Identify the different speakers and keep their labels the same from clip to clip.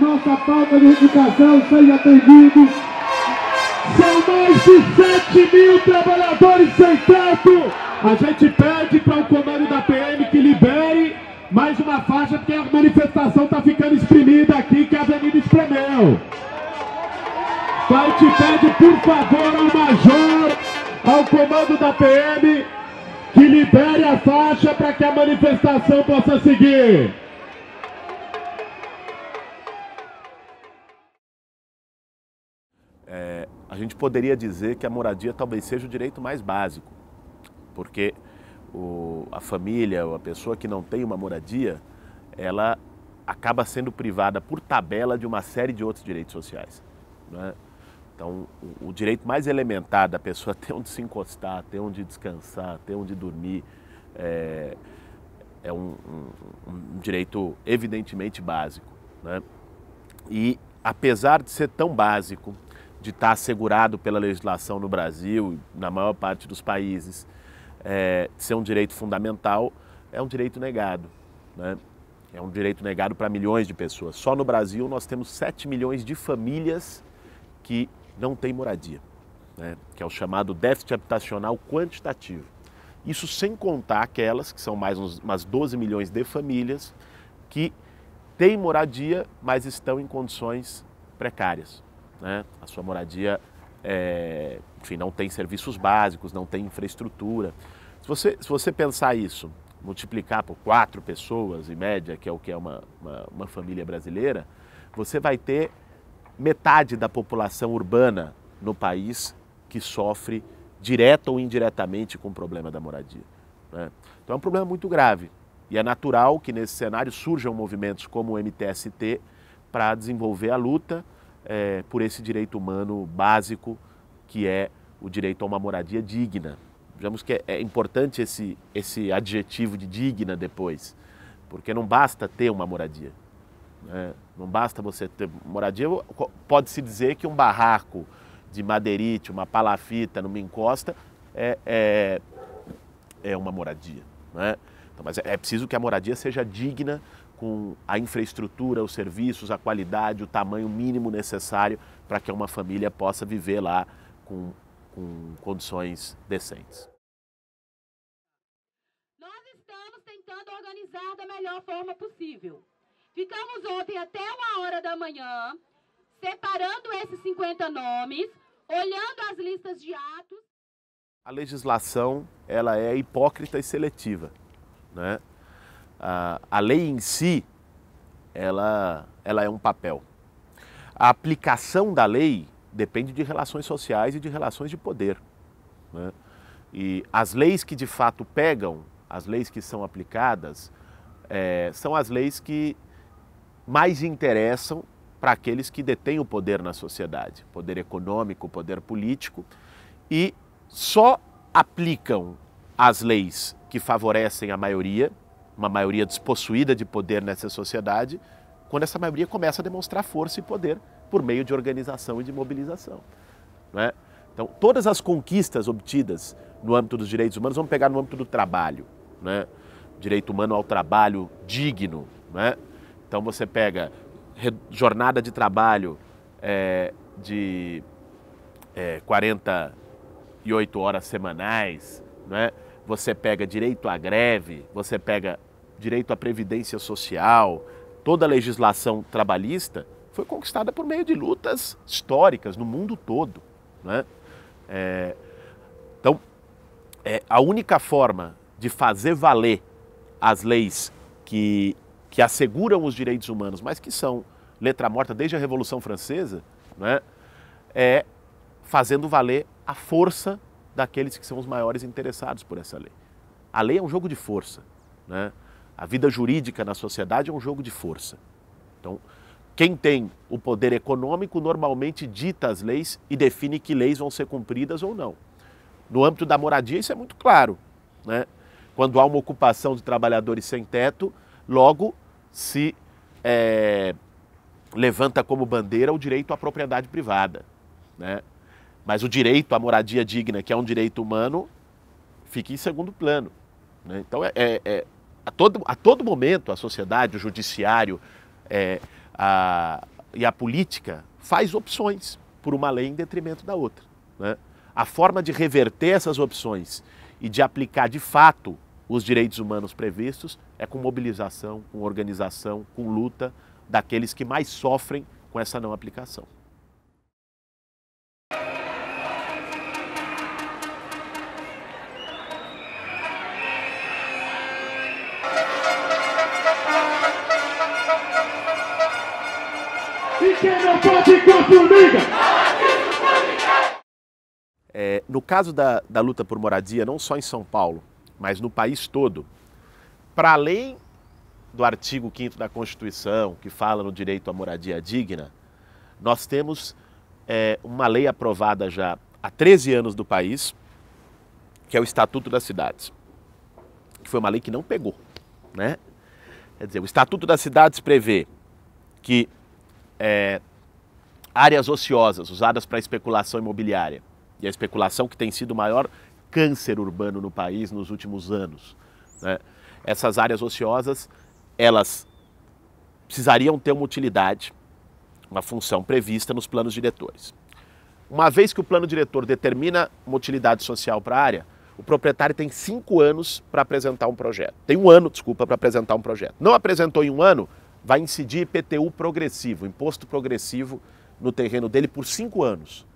Speaker 1: nossa pauta de educação Sejam bem-vindos. São mais de 7 mil trabalhadores sem teto. A gente pede para o comando da PM que libere mais uma faixa, porque a manifestação está ficando espremida aqui, que a avenida espremeu. Vai a gente pede, por favor, ao Major, ao comando da PM, que libere a faixa para que a manifestação possa seguir. a gente poderia dizer que a moradia talvez seja o direito mais básico, porque o, a família ou a pessoa que não tem uma moradia, ela acaba sendo privada por tabela de uma série de outros direitos sociais. Né? Então, o, o direito mais elementar da pessoa ter onde se encostar, ter onde descansar, ter onde dormir, é, é um, um, um, direito evidentemente básico. Né? E apesar de ser tão básico, de estar tá assegurado pela legislação no Brasil e na maior parte dos países, é, ser um direito fundamental, é um direito negado. Né? É um direito negado para milhões de pessoas. Só no Brasil nós temos 7 milhões de famílias que não têm moradia, né? que é o chamado déficit habitacional quantitativo. Isso sem contar aquelas, que são mais uns, umas 12 milhões de famílias, que têm moradia, mas estão em condições precárias. Né? A sua moradia é, enfim, não tem serviços básicos, não tem infraestrutura. Se você, se você pensar isso, multiplicar por quatro pessoas em média, que é o que é uma, uma, uma família brasileira, você vai ter metade da população urbana no país que sofre direta ou indiretamente com o problema da moradia. Né? Então é um problema muito grave. E é natural que nesse cenário surjam movimentos como o MTST para desenvolver a luta é, por esse direito humano básico que é o direito a uma moradia digna. Vejamos que é, é, importante esse, esse adjetivo de digna depois, porque não basta ter uma moradia. Né? Não basta você ter moradia. Pode-se dizer que um barraco de madeirite, uma palafita numa encosta é, é, é uma moradia. Né? Então, mas é, é preciso que a moradia seja digna com a infraestrutura, os serviços, a qualidade, o tamanho mínimo necessário para que uma família possa viver lá com, com condições decentes. Nós estamos tentando organizar da melhor forma possível. Ficamos ontem até uma hora da manhã separando esses 50 nomes, olhando as listas de atos. A legislação ela é hipócrita e seletiva, né? a, a lei em si, ela, ela é um papel. A aplicação da lei depende de relações sociais e de relações de poder. Né? E as leis que de fato pegam, as leis que são aplicadas, é, são as leis que mais interessam para aqueles que detêm o poder na sociedade, poder econômico, poder político, e só aplicam as leis que favorecem a maioria, uma maioria despossuída de poder nessa sociedade, quando essa maioria começa a demonstrar força e poder por meio de organização e de mobilização. Não é? Então, todas as conquistas obtidas no âmbito dos direitos humanos, vamos pegar no âmbito do trabalho, né? direito humano ao trabalho digno. Né? Então, você pega jornada de trabalho é, de é, 48 horas semanais, né? você pega direito à greve, você pega direito à previdência social, toda a legislação trabalhista foi conquistada por meio de lutas históricas no mundo todo. Né? É, então, é, a única forma de fazer valer as leis que, que asseguram os direitos humanos, mas que são letra morta desde a Revolução Francesa, né, é fazendo valer a força daqueles que são os maiores interessados por essa lei. A lei é um jogo de força. Né? A vida jurídica na sociedade é um jogo de força. Então, quem tem o poder econômico normalmente dita as leis e define que leis vão ser cumpridas ou não. No âmbito da moradia, isso é muito claro. Né? Quando há uma ocupação de trabalhadores sem teto, logo se é, levanta como bandeira o direito à propriedade privada. Né? Mas o direito à moradia digna, que é um direito humano, fica em segundo plano. Né? Então, é, é, é a todo, a todo momento a sociedade, o judiciário é, a, e a política faz opções por uma lei em detrimento da outra. Né? A forma de reverter essas opções e de aplicar de fato os direitos humanos previstos é com mobilização, com organização, com luta daqueles que mais sofrem com essa não aplicação. É, no caso da, da luta por moradia, não só em São Paulo, mas no país todo, para além do artigo 5 da Constituição, que fala no direito à moradia digna, nós temos é, uma lei aprovada já há 13 anos do país, que é o Estatuto das Cidades, que foi uma lei que não pegou. Né? Quer dizer, o Estatuto das Cidades prevê que é, áreas ociosas usadas para especulação imobiliária. E a especulação que tem sido o maior câncer urbano no país nos últimos anos. Né? Essas áreas ociosas, elas precisariam ter uma utilidade, uma função prevista nos planos diretores. Uma vez que o plano diretor determina uma utilidade social para a área, o proprietário tem cinco anos para apresentar um projeto. Tem um ano, desculpa, para apresentar um projeto. Não apresentou em um ano, vai incidir IPTU progressivo, imposto progressivo no terreno dele por cinco anos.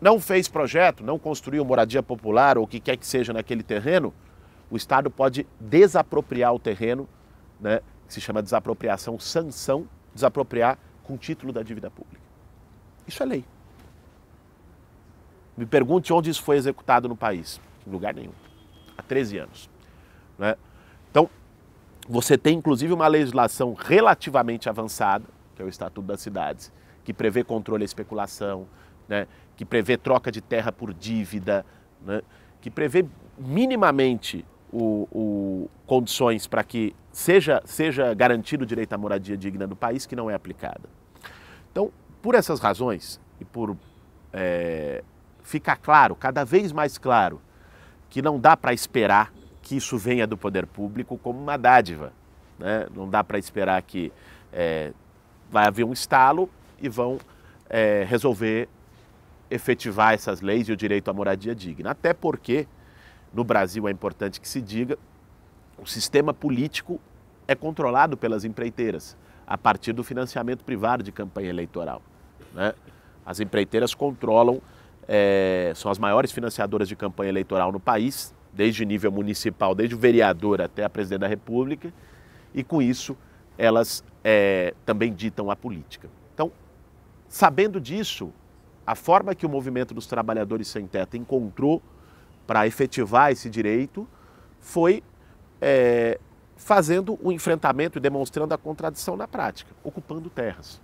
Speaker 1: Não fez projeto, não construiu moradia popular ou o que quer que seja naquele terreno, o Estado pode desapropriar o terreno, né, que se chama desapropriação sanção, desapropriar com título da dívida pública. Isso é lei. Me pergunte onde isso foi executado no país. Em lugar nenhum. Há 13 anos. Né? Então, você tem inclusive uma legislação relativamente avançada, que é o Estatuto das Cidades, que prevê controle à especulação, né? que prevê troca de terra por dívida, né? que prevê minimamente o, o condições para que seja, seja garantido o direito à moradia digna no país, que não é aplicada. Então, por essas razões e por é, ficar claro, cada vez mais claro, que não dá para esperar que isso venha do poder público como uma dádiva. Né? Não dá para esperar que é, vai haver um estalo e vão é, resolver efetivar essas leis e o direito à moradia digna. Até porque, no Brasil é importante que se diga, o sistema político é controlado pelas empreiteiras, a partir do financiamento privado de campanha eleitoral. Né? As empreiteiras controlam, é, são as maiores financiadoras de campanha eleitoral no país, desde o nível municipal, desde o vereador até a presidente da República, e com isso elas é, também ditam a política. Então, sabendo disso, a forma que o movimento dos trabalhadores sem teto encontrou para efetivar esse direito foi é, fazendo o um enfrentamento e demonstrando a contradição na prática, ocupando terras.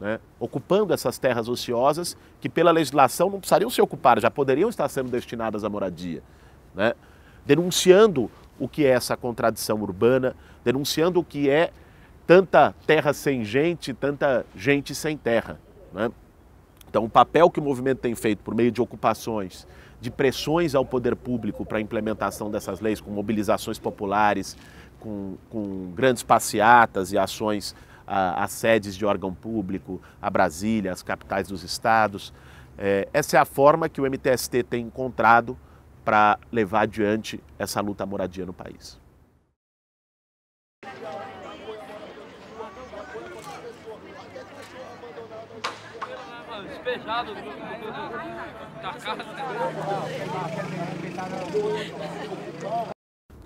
Speaker 1: Né? Ocupando essas terras ociosas que, pela legislação, não precisariam se ocupar, já poderiam estar sendo destinadas à moradia né? denunciando o que é essa contradição urbana, denunciando o que é tanta terra sem gente, tanta gente sem terra. Né? Então, o papel que o movimento tem feito por meio de ocupações, de pressões ao poder público para a implementação dessas leis, com mobilizações populares, com, com grandes passeatas e ações às sedes de órgão público, a Brasília, as capitais dos estados. É, essa é a forma que o MTST tem encontrado para levar adiante essa luta à moradia no país.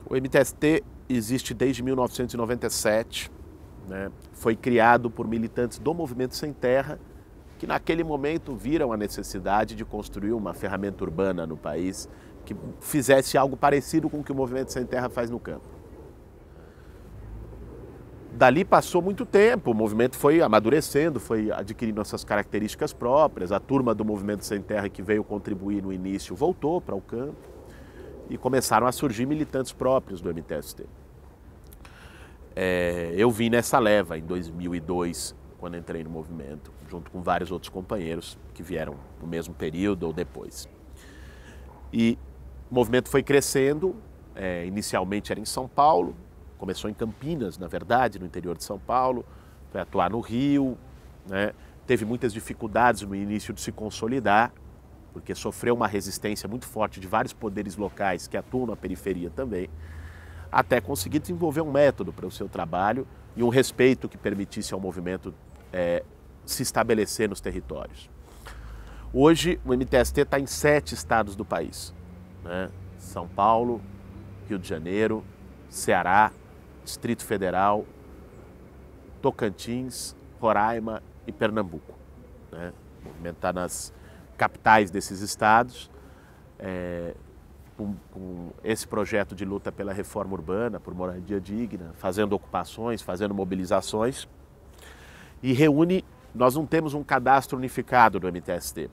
Speaker 1: O MTST existe desde 1997, né? foi criado por militantes do Movimento Sem Terra, que naquele momento viram a necessidade de construir uma ferramenta urbana no país que fizesse algo parecido com o que o Movimento Sem Terra faz no campo. Dali passou muito tempo, o movimento foi amadurecendo, foi adquirindo essas características próprias. A turma do Movimento Sem Terra que veio contribuir no início voltou para o campo e começaram a surgir militantes próprios do MTST. É, eu vim nessa leva em 2002, quando entrei no movimento, junto com vários outros companheiros que vieram no mesmo período ou depois. E o movimento foi crescendo, é, inicialmente era em São Paulo, começou em Campinas, na verdade, no interior de São Paulo, foi atuar no Rio, né? teve muitas dificuldades no início de se consolidar, porque sofreu uma resistência muito forte de vários poderes locais que atuam na periferia também, até conseguir desenvolver um método para o seu trabalho e um respeito que permitisse ao movimento é, se estabelecer nos territórios. Hoje, o MTST está em sete estados do país né? São Paulo, Rio de Janeiro, Ceará, Distrito Federal, Tocantins, Roraima e Pernambuco. Né? Movimentar nas capitais desses estados, é, com, com, esse projeto de luta pela reforma urbana, por moradia digna, fazendo ocupações, fazendo mobilizações, e reúne. Nós não temos um cadastro unificado do MTST,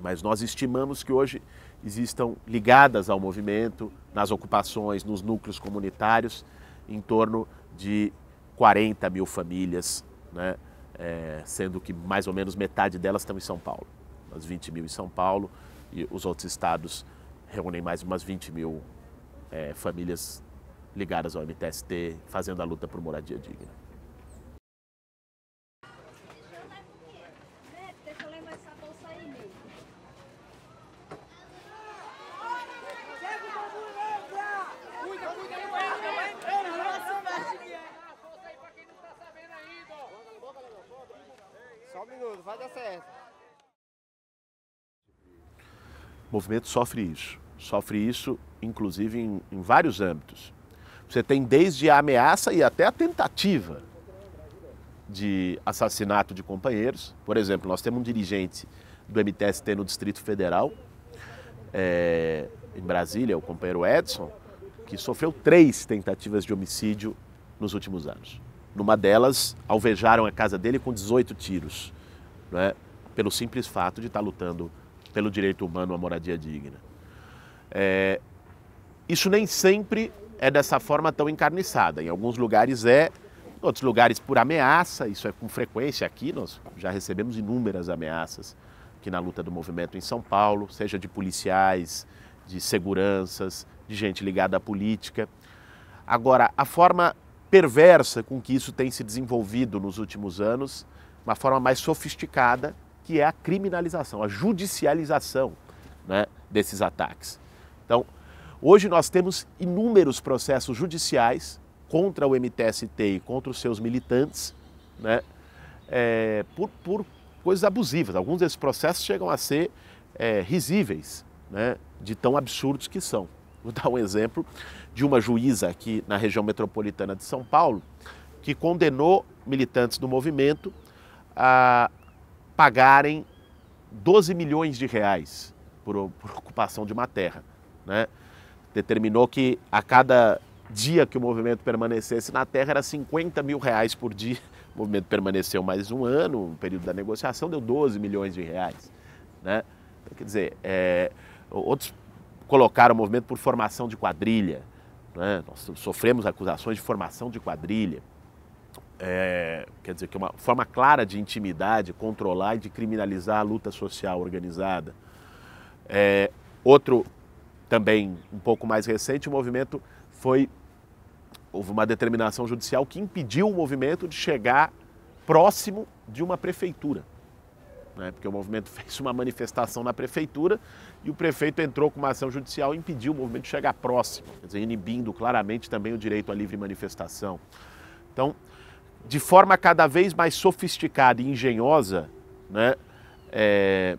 Speaker 1: mas nós estimamos que hoje existam ligadas ao movimento, nas ocupações, nos núcleos comunitários, em torno de 40 mil famílias, né? é, sendo que mais ou menos metade delas estão em São Paulo. As 20 mil em São Paulo e os outros estados reúnem mais umas 20 mil é, famílias ligadas ao MTST, fazendo a luta por moradia digna. Só um minuto, vai dar certo. O movimento sofre isso. Sofre isso, inclusive, em, em vários âmbitos. Você tem desde a ameaça e até a tentativa de assassinato de companheiros. Por exemplo, nós temos um dirigente do MTST no Distrito Federal, é, em Brasília, o companheiro Edson, que sofreu três tentativas de homicídio nos últimos anos. Numa delas, alvejaram a casa dele com 18 tiros, é? pelo simples fato de estar tá lutando pelo direito humano à moradia digna. É, isso nem sempre é dessa forma tão encarniçada. Em alguns lugares é, em outros lugares por ameaça, isso é com frequência aqui, nós já recebemos inúmeras ameaças aqui na luta do movimento em São Paulo, seja de policiais, de seguranças, de gente ligada à política. Agora, a forma perversa com que isso tem se desenvolvido nos últimos anos, uma forma mais sofisticada, que é a criminalização, a judicialização né, desses ataques. Então, hoje nós temos inúmeros processos judiciais contra o MTST e contra os seus militantes, né, é, por, por, coisas abusivas. Alguns desses processos chegam a ser é, risíveis, né, de tão absurdos que são. Vou dar um exemplo de uma juíza aqui na região metropolitana de São Paulo, que condenou militantes do movimento a pagarem 12 milhões de reais por, por ocupação de uma terra. Né? Determinou que a cada dia que o movimento permanecesse na terra era 50 mil reais por dia. O movimento permaneceu mais um ano, o período da negociação deu 12 milhões de reais. Né? Então, quer dizer, é, outros colocaram o movimento por formação de quadrilha. Né? Nós sofremos acusações de formação de quadrilha. É, quer dizer, que é uma forma clara de intimidade, controlar e de criminalizar a luta social organizada. É, outro, também um pouco mais recente, o movimento foi. Houve uma determinação judicial que impediu o movimento de chegar próximo de uma prefeitura né? porque o movimento fez uma manifestação na prefeitura e o prefeito entrou com uma ação judicial e impediu o movimento de chegar próximo, quer dizer, inibindo claramente também o direito à livre manifestação. Então, de forma cada vez mais sofisticada e engenhosa, né, é,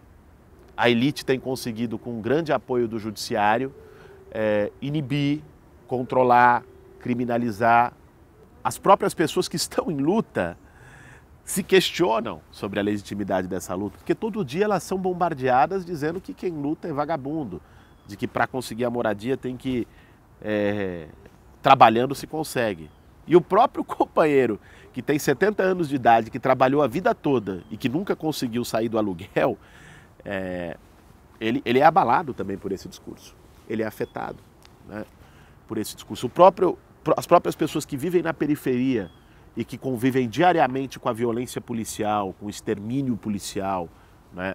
Speaker 1: a elite tem conseguido, com grande apoio do judiciário, é, inibir, controlar, criminalizar as próprias pessoas que estão em luta se questionam sobre a legitimidade dessa luta, porque todo dia elas são bombardeadas dizendo que quem luta é vagabundo, de que para conseguir a moradia tem que é, trabalhando se consegue. E o próprio companheiro que tem 70 anos de idade, que trabalhou a vida toda e que nunca conseguiu sair do aluguel, é, ele, ele é abalado também por esse discurso. Ele é afetado né, por esse discurso. O próprio, as próprias pessoas que vivem na periferia e que convivem diariamente com a violência policial, com o extermínio policial né,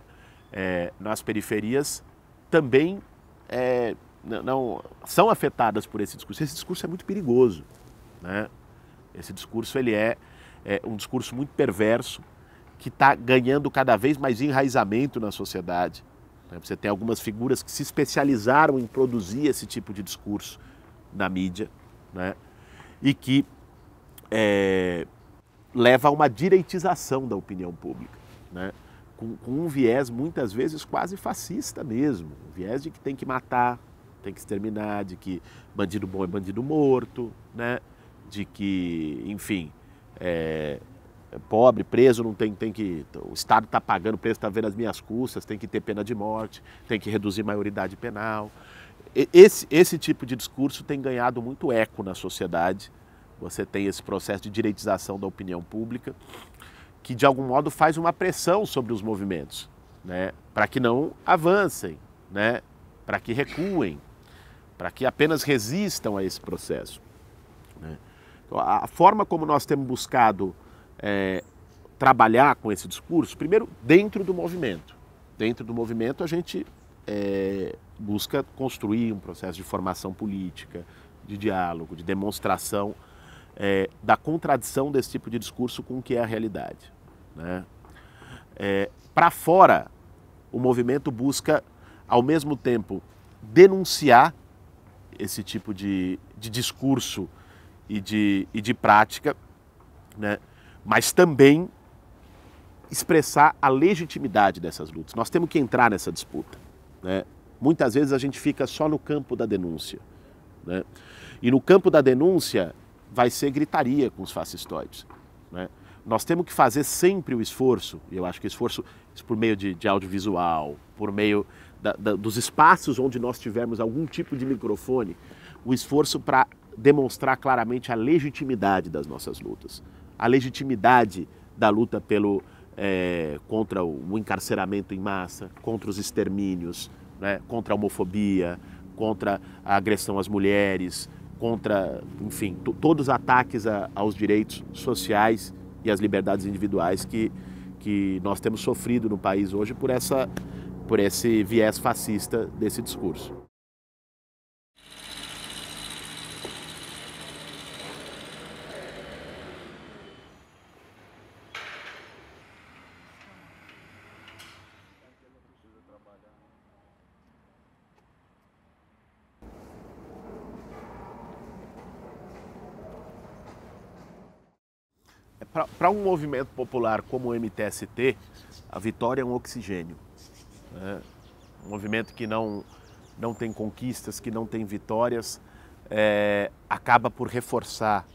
Speaker 1: é, nas periferias, também é, não, são afetadas por esse discurso. Esse discurso é muito perigoso. Né? Esse discurso ele é, é um discurso muito perverso, que está ganhando cada vez mais enraizamento na sociedade. Né? Você tem algumas figuras que se especializaram em produzir esse tipo de discurso na mídia né? e que é, leva a uma direitização da opinião pública, né? com, com, um viés muitas vezes quase fascista mesmo, um viés de que tem que matar, tem que exterminar, de que bandido bom é bandido morto, né? de que, enfim, é, pobre, preso, não tem, tem que. O Estado está pagando, o preso está vendo as minhas custas, tem que ter pena de morte, tem que reduzir maioridade penal. Esse, esse tipo de discurso tem ganhado muito eco na sociedade você tem esse processo de direitização da opinião pública, que de algum modo faz uma pressão sobre os movimentos, né? para que não avancem, né? para que recuem, para que apenas resistam a esse processo. Né? Então, a forma como nós temos buscado é, trabalhar com esse discurso, primeiro, dentro do movimento. Dentro do movimento, a gente é, busca construir um processo de formação política, de diálogo, de demonstração é, da contradição desse tipo de discurso com o que é a realidade. Né? É, Para fora, o movimento busca, ao mesmo tempo, denunciar esse tipo de, de discurso e de, e de prática, né? mas também expressar a legitimidade dessas lutas. Nós temos que entrar nessa disputa. Né? Muitas vezes a gente fica só no campo da denúncia. Né? E no campo da denúncia, vai ser gritaria com os fascistoides. Né? Nós temos que fazer sempre o esforço, e eu acho que esforço por meio de, de audiovisual, por meio da, da, dos espaços onde nós tivermos algum tipo de microfone, o esforço para demonstrar claramente a legitimidade das nossas lutas, a legitimidade da luta pelo é, contra o encarceramento em massa, contra os extermínios, né, contra a homofobia, contra a agressão às mulheres, contra, enfim, todos os ataques a, aos direitos sociais e às liberdades individuais que, que nós temos sofrido no país hoje por, essa, por esse viés fascista desse discurso. para um movimento popular como o MTST, a vitória é um oxigênio. Né? Um movimento que não, não tem conquistas, que não tem vitórias, é, acaba por reforçar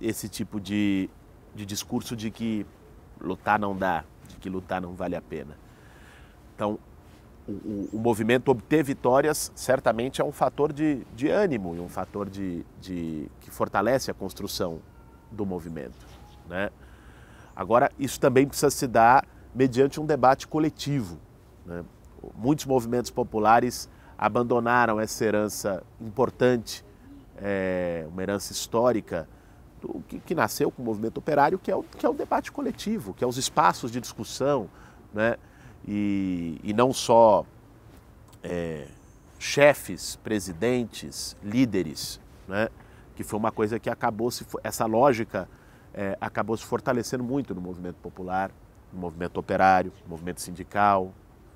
Speaker 1: esse tipo de, de discurso de que lutar não dá, de que lutar não vale a pena. Então, o, o, o movimento obter vitórias certamente é um fator de, de ânimo e um fator de, de, que fortalece a construção do movimento. Né? Agora, isso também precisa se dar mediante um debate coletivo. Né? Muitos movimentos populares abandonaram essa herança importante, é, uma herança histórica, do, que, que, nasceu com o movimento operário, que é, o, que é o debate coletivo, que é os espaços de discussão, né? e, e não só é, chefes, presidentes, líderes, né? que foi uma coisa que acabou, se essa lógica é, acabou se fortalecendo muito no movimento popular, no movimento operário, no movimento sindical,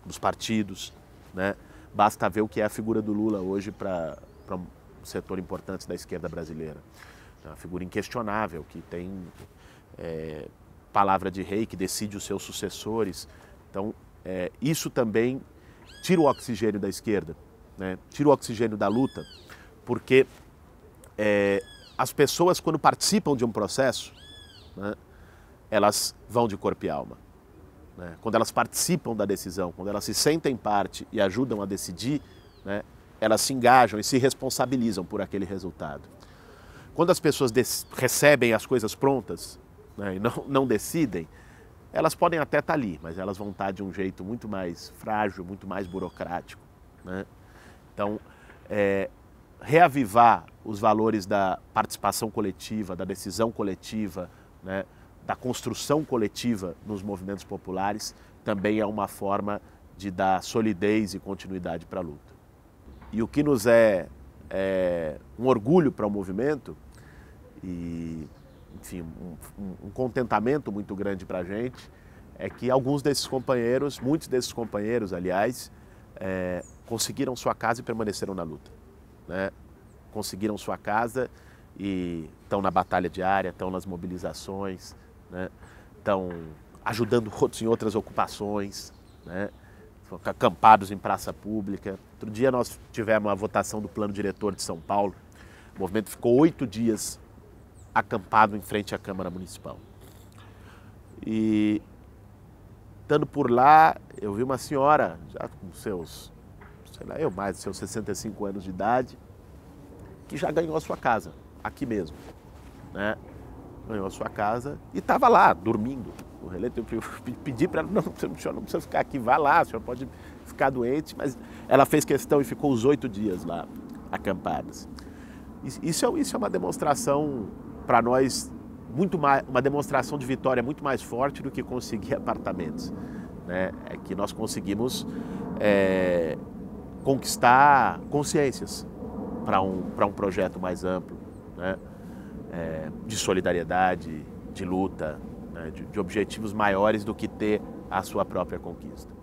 Speaker 1: nos partidos. Né? Basta ver o que é a figura do Lula hoje para um setor importante da esquerda brasileira. É uma figura inquestionável, que tem é, palavra de rei, que decide os seus sucessores. Então, é, isso também tira o oxigênio da esquerda, né? tira o oxigênio da luta, porque é, as pessoas, quando participam de um processo, né, elas vão de corpo e alma. Né? Quando elas participam da decisão, quando elas se sentem parte e ajudam a decidir, né, elas se engajam e se responsabilizam por aquele resultado. Quando as pessoas recebem as coisas prontas né, e não, não decidem, elas podem até estar tá ali, mas elas vão estar tá de um jeito muito mais frágil, muito mais burocrático. Né? Então, é, reavivar os valores da participação coletiva, da decisão coletiva, né, da construção coletiva nos movimentos populares também é uma forma de dar solidez e continuidade para a luta. E o que nos é, é um orgulho para o movimento e, enfim, um, um contentamento muito grande para a gente é que alguns desses companheiros, muitos desses companheiros, aliás, é, conseguiram sua casa e permaneceram na luta. Né? Conseguiram sua casa e estão na batalha diária, estão nas mobilizações, né? estão ajudando outros em outras ocupações, né? acampados em praça pública. Outro dia nós tivemos a votação do plano diretor de São Paulo. O movimento ficou oito dias acampado em frente à Câmara Municipal. E estando por lá, eu vi uma senhora, já com seus, sei lá, eu mais, seus 65 anos de idade, que já ganhou a sua casa aqui mesmo, né? Ganhou a sua casa e estava lá, dormindo. O Relê, eu pedi para ela, não, o senhor não precisa ficar aqui, vá lá, o senhor pode ficar doente, mas ela fez questão e ficou os oito dias lá, acampadas. Isso é, isso é uma demonstração para nós muito mais, uma demonstração de vitória muito mais forte do que conseguir apartamentos. Né? É que nós conseguimos é, conquistar consciências para um, um projeto mais amplo, né? É, de solidariedade, de luta, né? de, de objetivos maiores do que ter a sua própria conquista.